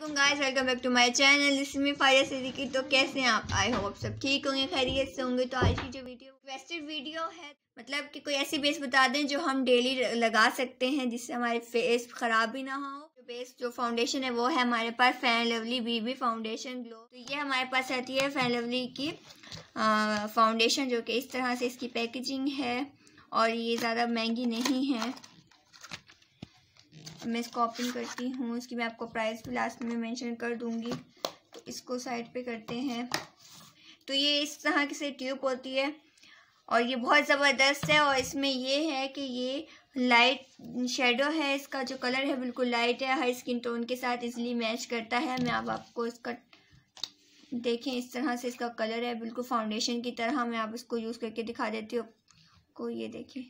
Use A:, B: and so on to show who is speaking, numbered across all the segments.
A: Aslam guys welcome back to my channel इसमें फायदा सीरी की तो कैसे हैं आप आई होप आप सब ठीक होंगे खैरियत से होंगे तो आज की जो वीडियो रिक्वेस्टेड वीडियो है मतलब कि कोई ऐसी बेस बता दें जो हम डेली लगा सकते हैं जिससे हमारे फेस ख़राब भी ना हो बेस जो फाउंडेशन है वो है हमारे पास फैन लवली बीबी फाउंडेशन ग्लो तो ये हमारे पास रहती है फैन लवली की फाउंडेशन जो कि इस तरह से इसकी पैकेजिंग है और ये ज़्यादा महंगी नहीं है मैं इसको ओपन करती हूँ इसकी मैं आपको प्राइस भी लास्ट में मेंशन कर दूँगी तो इसको साइड पे करते हैं तो ये इस तरह की से ट्यूब होती है और ये बहुत ज़बरदस्त है और इसमें ये है कि ये लाइट शेडो है इसका जो कलर है बिल्कुल लाइट है हर स्किन टोन के साथ इजिली मैच करता है मैं अब आपको इसका देखें इस तरह से इसका कलर है बिल्कुल फाउंडेशन की तरह मैं आप इसको यूज़ करके दिखा देती हूँ आपको ये देखें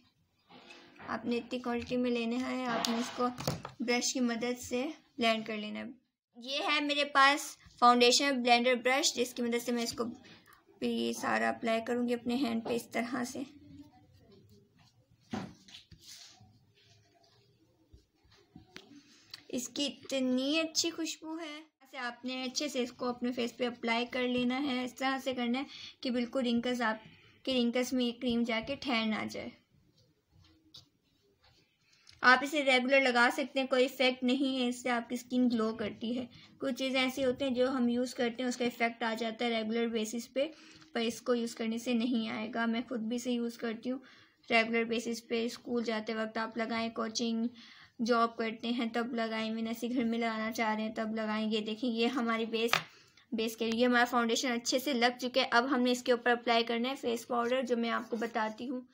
A: आपने इतनी क्वालिटी में लेना है आपने इसको ब्रश की मदद से ब्लेंड कर लेना है ये है मेरे पास फाउंडेशन ब्लेंडर ब्रश जिसकी मदद से मैं इसको भी सारा अप्लाई करूँगी अपने हैंड पे इस तरह से इसकी इतनी अच्छी खुशबू है से आपने अच्छे से इसको अपने फेस पे अप्लाई कर लेना है इस तरह से करना है कि बिल्कुल रिंकस आपके रिंकस में ये क्रीम जाके ठहर ना जाए आप इसे रेगुलर लगा सकते हैं कोई इफेक्ट नहीं है इससे आपकी स्किन ग्लो करती है कुछ चीज़ें ऐसी होती हैं जो हम यूज़ करते हैं उसका इफेक्ट आ जाता है रेगुलर बेसिस पे पर इसको यूज़ करने से नहीं आएगा मैं खुद भी इसे यूज़ करती हूँ रेगुलर बेसिस पे स्कूल जाते वक्त आप लगाएं कोचिंग जॉब करते हैं तब लगाएं मैंने ऐसे घर में लगाना चाह रहे हैं तब लगाएं ये देखें ये हमारी बेस बेस के लिए हमारा फाउंडेशन अच्छे से लग चुके हैं अब हमने इसके ऊपर अप्लाई करना है फेस पाउडर जो मैं आपको बताती हूँ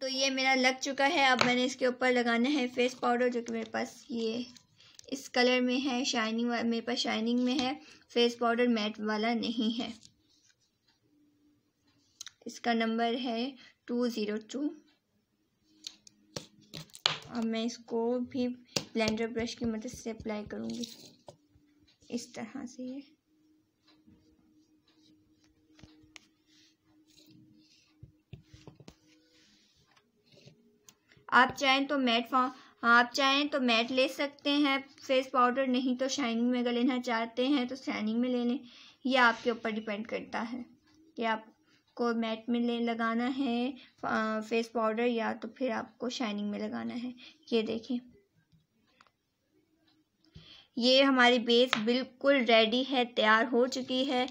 A: तो ये मेरा लग चुका है अब मैंने इसके ऊपर लगाना है फेस पाउडर जो कि मेरे पास ये इस कलर में है शाइनिंग मेरे पास शाइनिंग में है फेस पाउडर मैट वाला नहीं है इसका नंबर है टू ज़ीरो टू अब मैं इसको भी ब्लेंडर ब्रश की मदद से अप्लाई करूँगी इस तरह से ये आप चाहें तो मैट हाँ, आप चाहें तो मैट ले सकते हैं फेस पाउडर नहीं तो शाइनिंग में अगर लेना चाहते हैं तो शाइनिंग में ले लें यह आपके ऊपर डिपेंड करता है कि आपको मैट में ले लगाना है फेस पाउडर या तो फिर आपको शाइनिंग में लगाना है ये देखें ये हमारी बेस बिल्कुल रेडी है तैयार हो चुकी है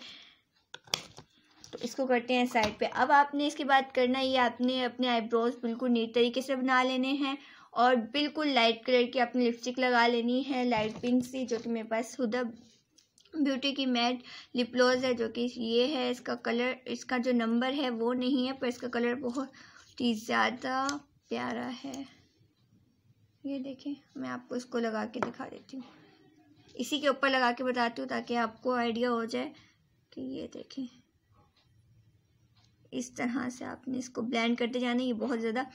A: तो इसको करते हैं साइड पे अब आपने इसके बाद करना ये आपने अपने आईब्रोज बिल्कुल नीट तरीके से बना लेने हैं और बिल्कुल लाइट कलर की आपने लिपस्टिक लगा लेनी है लाइट पिंक सी जो कि मेरे पास हुदा ब्यूटी की मैट लिपलोज है जो कि ये है इसका कलर इसका जो नंबर है वो नहीं है पर इसका कलर बहुत ही ज़्यादा प्यारा है ये देखें मैं आपको इसको लगा के दिखा देती हूँ इसी के ऊपर लगा के बताती हूँ ताकि आपको आइडिया हो जाए कि ये देखें इस तरह से आपने इसको ब्लेंड करते जाना ये बहुत ज़्यादा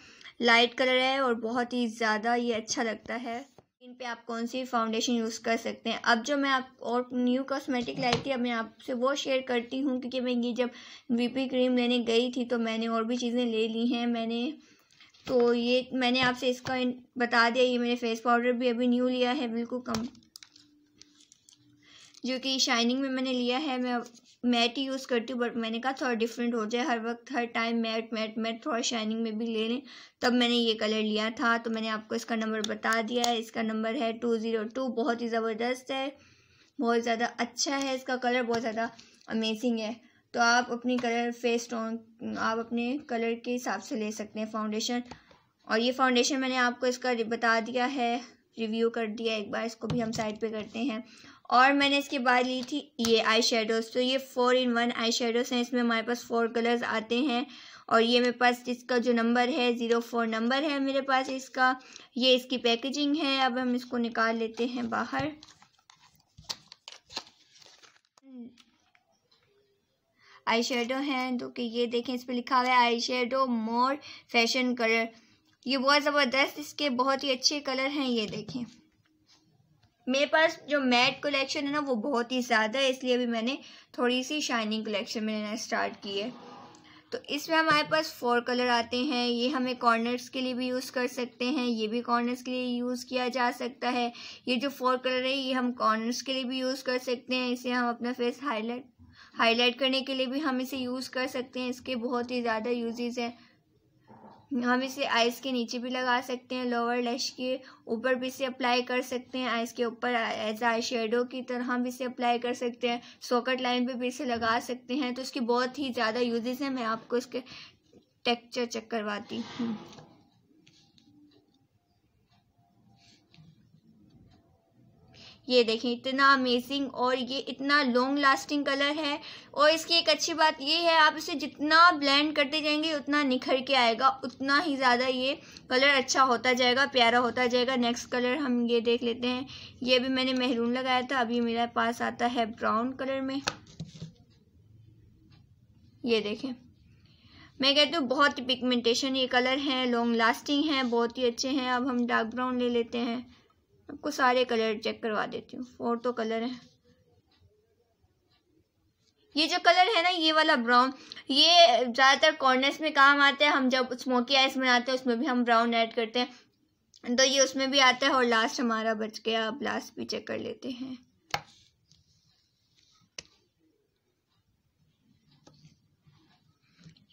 A: लाइट कलर है और बहुत ही ज़्यादा ये अच्छा लगता है इन पे आप कौन सी फाउंडेशन यूज़ कर सकते हैं अब जो मैं आप और न्यू कॉस्मेटिक लाई थी अब मैं आपसे वो शेयर करती हूँ क्योंकि मैं ये जब वीपी क्रीम लेने गई थी तो मैंने और भी चीज़ें ले ली हैं मैंने तो ये मैंने आपसे इसका बता दिया ये मैंने फेस पाउडर भी अभी न्यू लिया है बिल्कुल कम जो कि शाइनिंग में मैंने लिया है मैं मैट ही यूज़ करती हूँ बट मैंने कहा थोड़ा डिफरेंट हो जाए हर वक्त हर टाइम मैट मैट मैट थोड़ा शाइनिंग में भी ले लें तब मैंने ये कलर लिया था तो मैंने आपको इसका नंबर बता दिया है इसका नंबर है टू ज़ीरो टू बहुत ही ज़बरदस्त है बहुत ज़्यादा अच्छा है इसका कलर बहुत ज़्यादा अमेजिंग है तो आप अपनी कलर फेस टोन आप अपने कलर के हिसाब से ले सकते हैं फाउंडेशन और ये फाउंडेशन मैंने आपको इसका बता दिया है रिव्यू कर दिया एक बार इसको भी हम साइड पे करते हैं और मैंने इसके बाद ली थी ये आई शेडोज़ तो ये four in one eye shadows हैं इसमें हमारे पास फोर कलर्स आते हैं और ये मेरे पास इसका जो नंबर है ज़ीरो फोर नंबर है मेरे पास इसका ये इसकी पैकेजिंग है अब हम इसको निकाल लेते हैं बाहर आई शेडो हैं तो कि ये देखें इस पर लिखा हुआ है eye shadow more fashion colour ये बहुत ज़बरदस्त इसके बहुत ही अच्छे कलर हैं ये देखें मेरे पास जो मैट कलेक्शन है ना वो बहुत ही ज़्यादा है इसलिए अभी मैंने थोड़ी सी शाइनिंग कलेक्शन में लेना स्टार्ट की है तो इसमें हमारे पास फोर कलर आते हैं ये हमें कॉर्नर्स के लिए भी यूज़ कर सकते हैं ये भी कॉर्नर्स के लिए यूज़ किया जा सकता है ये जो फोर कलर है ये हम कॉर्नर्स के लिए भी यूज़ कर सकते हैं इसे हम अपना फेस हाईलाइट हाईलाइट करने के लिए भी हम इसे यूज़ कर सकते हैं इसके बहुत ही ज़्यादा यूजेज़ हैं हम इसे आइस के नीचे भी लगा सकते हैं लोअर लैश के ऊपर भी इसे अप्लाई कर सकते हैं आइस के ऊपर एज आई शेडो की तरह हम इसे अप्लाई कर सकते हैं सॉकेट लाइन पे भी इसे लगा सकते हैं तो इसकी बहुत ही ज़्यादा यूजेस हैं मैं आपको इसके टेक्चर चेक करवाती हूँ ये देखें इतना अमेजिंग और ये इतना लॉन्ग लास्टिंग कलर है और इसकी एक अच्छी बात ये है आप इसे जितना ब्लेंड करते जाएंगे उतना निखर के आएगा उतना ही ज़्यादा ये कलर अच्छा होता जाएगा प्यारा होता जाएगा नेक्स्ट कलर हम ये देख लेते हैं ये भी मैंने मेहरून लगाया था अभी मेरे पास आता है ब्राउन कलर में ये देखें मैं कहती हूँ बहुत पिगमेंटेशन ये कलर हैं लॉन्ग लास्टिंग हैं बहुत ही अच्छे हैं अब हम डार्क ब्राउन ले लेते हैं आपको सारे कलर चेक करवा देती हूँ और तो कलर है ये जो कलर है ना ये वाला ब्राउन ये ज़्यादातर कॉर्नर्स में काम आता है हम जब स्मोकी आइस बनाते हैं उसमें भी हम ब्राउन ऐड करते हैं तो ये उसमें भी आता है और लास्ट हमारा बच गया अब लास्ट भी चेक कर लेते हैं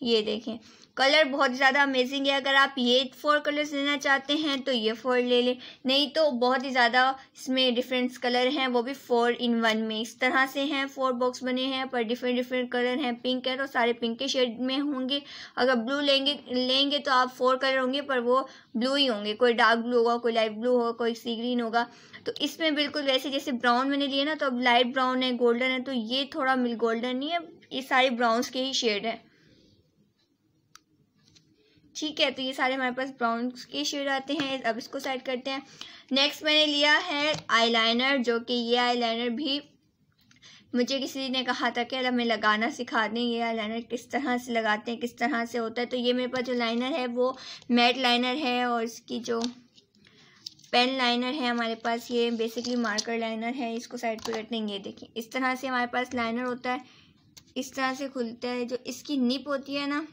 A: ये देखें कलर बहुत ज़्यादा अमेजिंग है अगर आप ये फोर कलर्स लेना चाहते हैं तो ये फोर ले लें नहीं तो बहुत ही ज़्यादा इसमें डिफरेंस कलर हैं वो भी फोर इन वन में इस तरह से हैं फोर बॉक्स बने हैं पर डिफरेंट डिफरेंट कलर हैं पिंक है तो सारे पिंक के शेड में होंगे अगर ब्लू लेंगे लेंगे तो आप फोर कलर होंगे पर वो ब्लू ही होंगे कोई डार्क ब्लू होगा कोई लाइट ब्लू होगा कोई सी ग्रीन होगा तो इसमें बिल्कुल वैसे जैसे ब्राउन मैंने लिए ना तो अब लाइट ब्राउन है गोल्डन है तो ये थोड़ा मिल गोल्डन नहीं है ये सारे ब्राउन्स के ही शेड हैं ठीक है तो ये सारे हमारे पास ब्राउन के शेड आते हैं अब इसको साइड करते हैं नेक्स्ट मैंने लिया है आईलाइनर जो कि ये आईलाइनर भी मुझे किसी ने कहा था कि हमें लगाना सिखा दें ये लाइनर किस तरह से लगाते हैं किस तरह से होता है तो ये मेरे पास जो लाइनर है वो मैट लाइनर है और इसकी जो पेन लाइनर है हमारे पास ये बेसिकली मार्कर लाइनर है इसको साइड पर रखने ये देखिए इस तरह से हमारे पास लाइनर होता है इस तरह से खुलता है जो इसकी निप होती है ना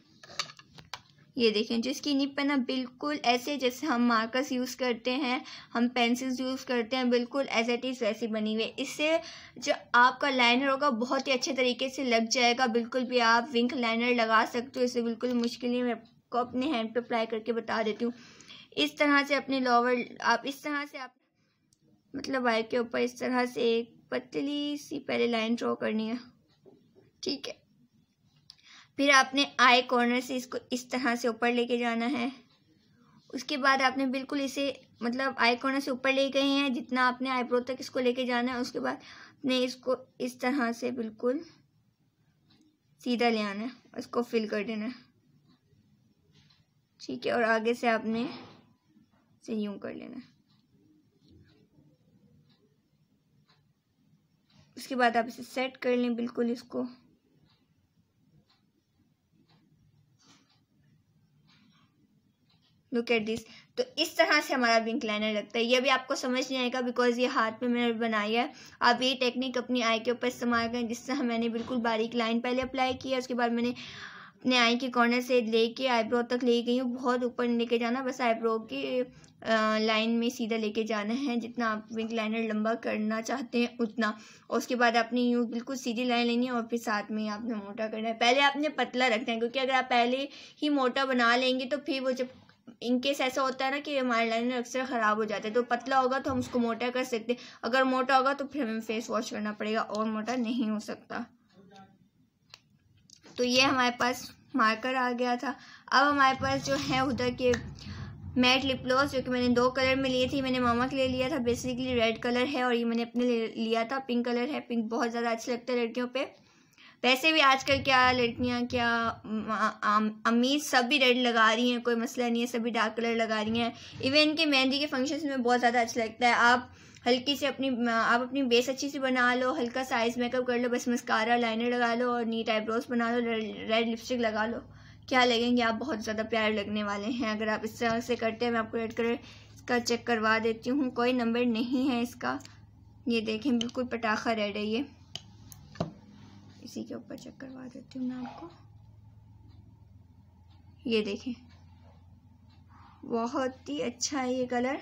A: ये देखें जिसकी निप है ना बिल्कुल ऐसे जैसे हम मार्कर्स यूज़ करते हैं हम पेंसिल्स यूज़ करते हैं बिल्कुल एज एट इज़ वैसी बनी हुई है इससे जो आपका लाइनर होगा बहुत ही अच्छे तरीके से लग जाएगा बिल्कुल भी आप विंक लाइनर लगा सकते हो इसे बिल्कुल मुश्किल नहीं मैं आपको अपने हैंड पे अप्लाई करके बता देती हूँ इस तरह से अपने लोअर आप इस तरह से आप मतलब वायर के ऊपर इस तरह से एक पतली सी पहले लाइन ड्रॉ करनी है ठीक है फिर आपने आई कॉर्नर से इसको इस तरह से ऊपर लेके जाना है उसके बाद आपने बिल्कुल इसे मतलब आई कॉर्नर से ऊपर ले गए हैं जितना आपने आईब्रो तक इसको लेके जाना है उसके बाद आपने इसको इस तरह से बिल्कुल सीधा ले आना है इसको फिल कर देना है ठीक है और आगे से आपने से यूं कर लेना है उसके बाद आप इसे सेट कर लें बिल्कुल इसको लुक एट दिस तो इस तरह से हमारा विंक लाइनर लगता है ये भी आपको समझ नहीं आएगा बिकॉज ये हाथ में मैंने बनाया है आप ये टेक्निक अपनी आई के ऊपर इस्तेमाल करें जिस तरह मैंने बिल्कुल बारीक लाइन पहले अप्लाई किया उसके बाद मैंने अपने आई के कॉर्नर से लेके आईब्रो तक ले गई हूँ बहुत ऊपर लेके जाना बस आईब्रो की लाइन में सीधा लेके जाना है जितना आप विंक लाइनर लंबा करना चाहते हैं उतना और उसके बाद आपने यूँ बिल्कुल सीधी लाइन लेनी है और फिर साथ में आपने मोटा करना है पहले आपने पतला रखना है क्योंकि अगर आप पहले ही मोटा बना लेंगे तो फिर वो जब केस ऐसा होता है ना कि हमारे लाइनर अक्सर ख़राब हो जाते हैं तो पतला होगा तो हम उसको मोटा कर सकते हैं अगर मोटा होगा तो फिर हमें फेस वॉश करना पड़ेगा और मोटा नहीं हो सकता तो ये हमारे पास मार्कर आ गया था अब हमारे पास जो है उधर के मैट लिप ग्लॉस जो कि मैंने दो कलर में लिए थे मैंने मामा के लिए लिया था बेसिकली रेड कलर है और ये मैंने अपने लिया था पिंक कलर है पिंक बहुत ज़्यादा अच्छा लगता है लड़कियों पर वैसे भी आजकल क्या लड़कियां क्या अम्मी सब भी रेड लगा रही हैं कोई मसला नहीं है सभी डार्क कलर लगा रही हैं इवन के मेहंदी के फंक्शंस में बहुत ज़्यादा अच्छा लगता है आप हल्की से अपनी आप अपनी बेस अच्छी सी बना लो हल्का साइज मेकअप कर लो बस मस्कारा लाइनर लगा लो और नीट आईब्रोज बना लो रेड लिपस्टिक लगा लो क्या लगेंगे आप बहुत ज़्यादा प्यार लगने वाले हैं अगर आप इस तरह से करते हैं मैं आपको रेड कलर का चेक करवा देती हूँ कोई नंबर नहीं है इसका ये देखें बिल्कुल पटाखा रेड है ये इसी के ऊपर चेक करवा देती हूँ मैं आपको ये देखें बहुत ही अच्छा है ये कलर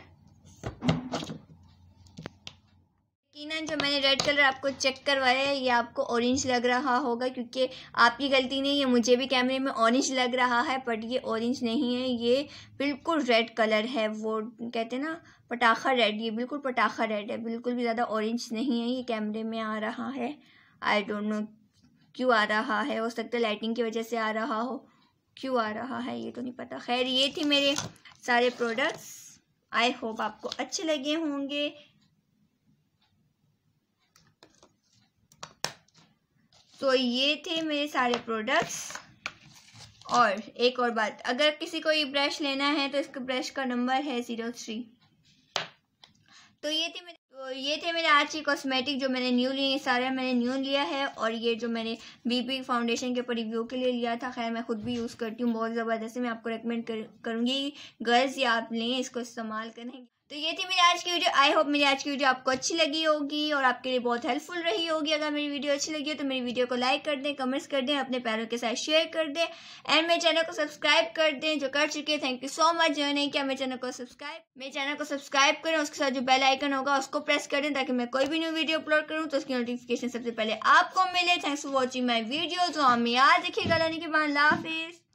A: यकीन जो मैंने रेड कलर आपको चेक करवाया है ये आपको ऑरेंज लग रहा होगा क्योंकि आपकी गलती नहीं है मुझे भी कैमरे में ऑरेंज लग रहा है बट ये ऑरेंज नहीं है ये बिल्कुल रेड कलर है वो कहते हैं ना पटाखा रेड ये बिल्कुल पटाखा रेड है बिल्कुल भी ज़्यादा ऑरेंज नहीं है ये कैमरे में आ रहा है आई डोंट नो क्यों आ रहा है हो सकता है लाइटिंग की वजह से आ रहा हो क्यों आ रहा है ये तो नहीं पता खैर ये थी मेरे सारे प्रोडक्ट्स आई होप आपको अच्छे लगे होंगे तो ये थे मेरे सारे प्रोडक्ट्स और एक और बात अगर किसी को ये ब्रश लेना है तो इसके ब्रश का नंबर है ज़ीरो थ्री तो ये थे मेरे तो ये थे मेरे आज के कॉस्मेटिक जो मैंने न्यू लिए सारे मैंने न्यू लिया है और ये जो मैंने बीपी फाउंडेशन के ऊपर रिव्यू के लिए लिया था खैर मैं खुद भी यूज़ करती हूँ बहुत ज़बरदस्त है मैं आपको रिकमेंड कर, करूँगी गर्ल्स या आप लें इसको इस्तेमाल करें तो ये थी मेरी आज की वीडियो आई होप मेरी आज की वीडियो आपको अच्छी लगी होगी और आपके लिए बहुत हेल्पफुल रही होगी अगर मेरी वीडियो अच्छी लगी हो तो मेरी वीडियो को लाइक कर दें कमेंट्स कर दें अपने पैरों के साथ शेयर कर दें एंड मेरे चैनल को सब्सक्राइब कर दें जो कर चुके हैं थैंक यू सो मच जो नहीं किया मेरे चैनल को सब्सक्राइब मेरे चैनल को सब्सक्राइब करें उसके साथ जो बेल आइकन होगा उसको प्रेस कर दें ताकि मैं कोई भी न्यू वीडियो अपलोड करूँ तो उसकी नोटिफिकेशन सबसे पहले आपको मिले thanks for watching my video तो हमें याद रखिएगा लाने के बाद लाफिज़